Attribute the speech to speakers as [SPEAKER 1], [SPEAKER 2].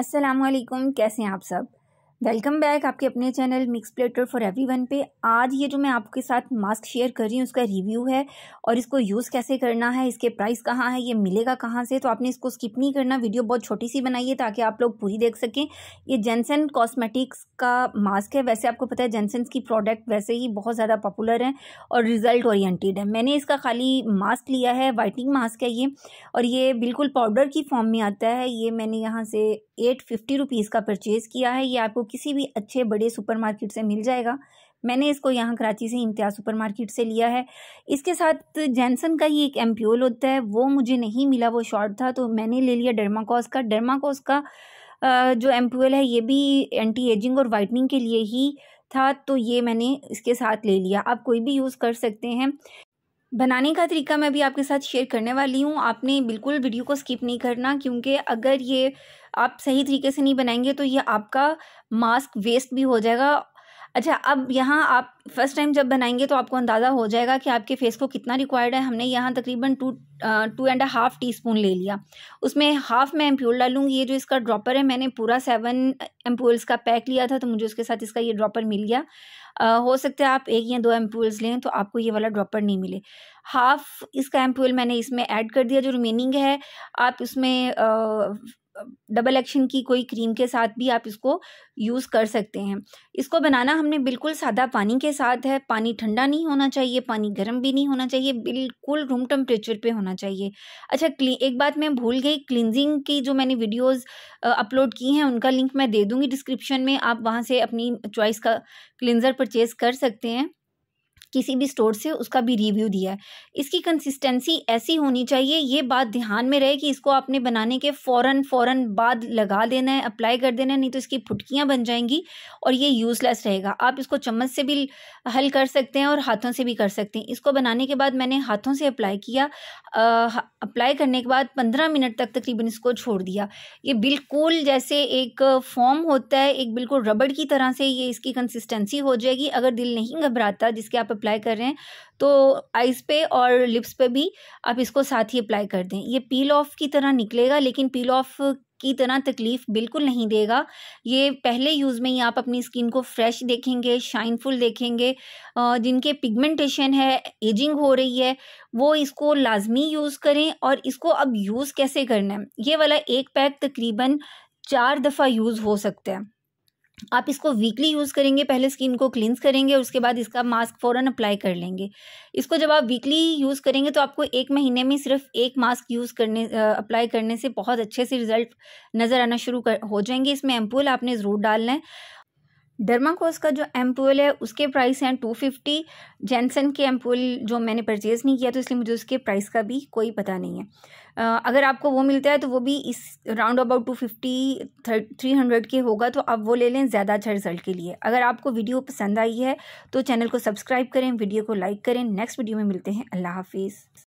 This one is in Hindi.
[SPEAKER 1] असलकुम कैसे हैं आप सब वेलकम बैक आपके अपने channel mix platter for everyone पे आज ये जो मैं आपके साथ मास्क शेयर कर रही हूँ उसका रिव्यू है और इसको यूज़ कैसे करना है इसके प्राइस कहाँ है ये मिलेगा कहाँ से तो आपने इसको स्किप नहीं करना वीडियो बहुत छोटी सी बनाई है ताकि आप लोग पूरी देख सकें ये जेंसन कॉस्मेटिक्स का मास्क है वैसे आपको पता है जेंसन्स की प्रोडक्ट वैसे ही बहुत ज़्यादा पॉपुलर हैं और रिज़ल्ट ओरिएंटेड है मैंने इसका खाली मास्क लिया है वाइटिंग मास्क है ये और ये बिल्कुल पाउडर की फॉर्म में आता है ये मैंने यहाँ से एट फिफ्टी रुपीज़ का परचेज़ किया है ये आपको किसी भी अच्छे बड़े सुपरमार्केट से मिल जाएगा मैंने इसको यहाँ कराची से इम्तियाज़ सुपरमार्केट से लिया है इसके साथ जैनसन का ही एक एम्प्योल होता है वो मुझे नहीं मिला वो शॉर्ट था तो मैंने ले लिया डर्माकोस का डर्माकोस का जो एम्प्योल है ये भी एंटी एजिंग और वाइटनिंग के लिए ही था तो ये मैंने इसके साथ ले लिया आप कोई भी यूज़ कर सकते हैं बनाने का तरीका मैं भी आपके साथ शेयर करने वाली हूँ आपने बिल्कुल वीडियो को स्किप नहीं करना क्योंकि अगर ये आप सही तरीके से नहीं बनाएंगे तो ये आपका मास्क वेस्ट भी हो जाएगा अच्छा अब यहाँ आप फर्स्ट टाइम जब बनाएंगे तो आपको अंदाज़ा हो जाएगा कि आपके फेस को कितना रिक्वायर्ड है हमने यहाँ तकरीबन two two and half teaspoon ले लिया उसमें हाफ़ मैं एम्प्यूल डालूंगी ये जो इसका ड्रॉपर है मैंने पूरा सेवन एम्प्यूल्स का पैक लिया था तो मुझे उसके साथ इसका ये ड्रॉपर मिल गया आ, हो सकता है आप एक या दो एम्प्यूल्स लें तो आपको ये वाला ड्रॉपर नहीं मिले हाफ़ इसका एम्प्यूल मैंने इसमें ऐड कर दिया जो रिमेनिंग है आप इसमें डबल एक्शन की कोई क्रीम के साथ भी आप इसको यूज़ कर सकते हैं इसको बनाना हमने बिल्कुल सादा पानी के साथ है पानी ठंडा नहीं होना चाहिए पानी गर्म भी नहीं होना चाहिए बिल्कुल रूम टेम्परेचर पे होना चाहिए अच्छा एक बात मैं भूल गई क्लिनजिंग की जो मैंने वीडियोस अपलोड की हैं उनका लिंक मैं दे दूँगी डिस्क्रिप्शन में आप वहाँ से अपनी चॉइस का क्लिनज़र परचेज़ कर सकते हैं किसी भी स्टोर से उसका भी रिव्यू दिया है इसकी कंसिस्टेंसी ऐसी होनी चाहिए ये बात ध्यान में रहे कि इसको आपने बनाने के फ़ौर फ़ौर बाद लगा देना है अप्लाई कर देना है नहीं तो इसकी फुटकियाँ बन जाएंगी और ये यूज़लेस रहेगा आप इसको चम्मच से भी हल कर सकते हैं और हाथों से भी कर सकते हैं इसको बनाने के बाद मैंने हाथों से अप्लाई किया अप्लाई करने के बाद पंद्रह मिनट तक तकरीबन इसको छोड़ दिया ये बिल्कुल जैसे एक फॉर्म होता है एक बिल्कुल रबड़ की तरह से ये इसकी कंसिस्टेंसी हो जाएगी अगर दिल नहीं घबराता जिसके आप अप्लाई कर रहे हैं तो आइज़ पे और लिप्स पे भी आप इसको साथ ही अप्लाई कर दें ये पील ऑफ की तरह निकलेगा लेकिन पील ऑफ की तरह तकलीफ़ बिल्कुल नहीं देगा ये पहले यूज़ में ही आप अपनी स्किन को फ्रेश देखेंगे शाइनफुल देखेंगे जिनके पिगमेंटेशन है एजिंग हो रही है वो इसको लाजमी यूज़ करें और इसको अब यूज़ कैसे करना है ये वाला एक पैक तकरीबन चार दफ़ा यूज़ हो सकता है आप इसको वीकली यूज़ करेंगे पहले स्किन को क्लींस करेंगे और उसके बाद इसका मास्क फ़ौरन अप्लाई कर लेंगे इसको जब आप वीकली यूज़ करेंगे तो आपको एक महीने में सिर्फ एक मास्क यूज़ करने अप्लाई करने से बहुत अच्छे से रिजल्ट नज़र आना शुरू कर हो जाएंगे इसमें एम्पूल आपने ज़रूर डालना है डर्माकोस का जो एम्पूल है उसके प्राइस हैं टू फिफ्टी जेंसन के एम्पोल जो मैंने परचेज़ नहीं किया तो इसलिए मुझे उसके प्राइस का भी कोई पता नहीं है अगर आपको वो मिलता है तो वो भी इस round about two fifty three hundred के होगा तो आप वो ले लें ज़्यादा अच्छा रिजल्ट के लिए अगर आपको वीडियो पसंद आई है तो चैनल को सब्सक्राइब करें वीडियो को लाइक करें नेक्स्ट वीडियो में मिलते हैं अल्लाह हाफिज़